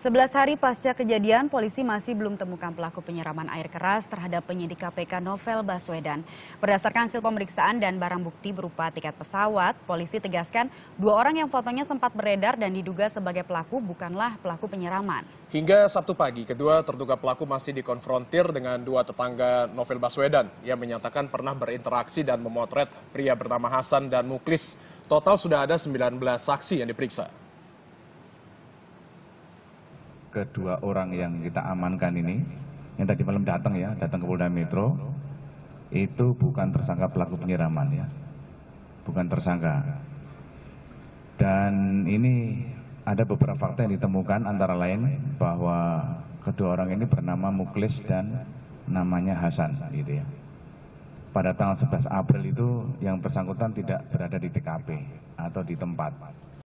Sebelas hari pasca kejadian, polisi masih belum temukan pelaku penyiraman air keras terhadap penyidik KPK Novel Baswedan. Berdasarkan hasil pemeriksaan dan barang bukti berupa tiket pesawat, polisi tegaskan dua orang yang fotonya sempat beredar dan diduga sebagai pelaku bukanlah pelaku penyiraman. Hingga Sabtu pagi, kedua terduga pelaku masih dikonfrontir dengan dua tetangga Novel Baswedan. Ia menyatakan pernah berinteraksi dan memotret pria bernama Hasan dan Muklis. Total sudah ada 19 saksi yang diperiksa kedua orang yang kita amankan ini, yang tadi malam datang ya, datang ke Polda Metro, itu bukan tersangka pelaku penyiraman ya, bukan tersangka. Dan ini ada beberapa fakta yang ditemukan antara lain bahwa kedua orang ini bernama Muklis dan namanya Hasan gitu ya. Pada tanggal 11 April itu yang bersangkutan tidak berada di TKP atau di tempat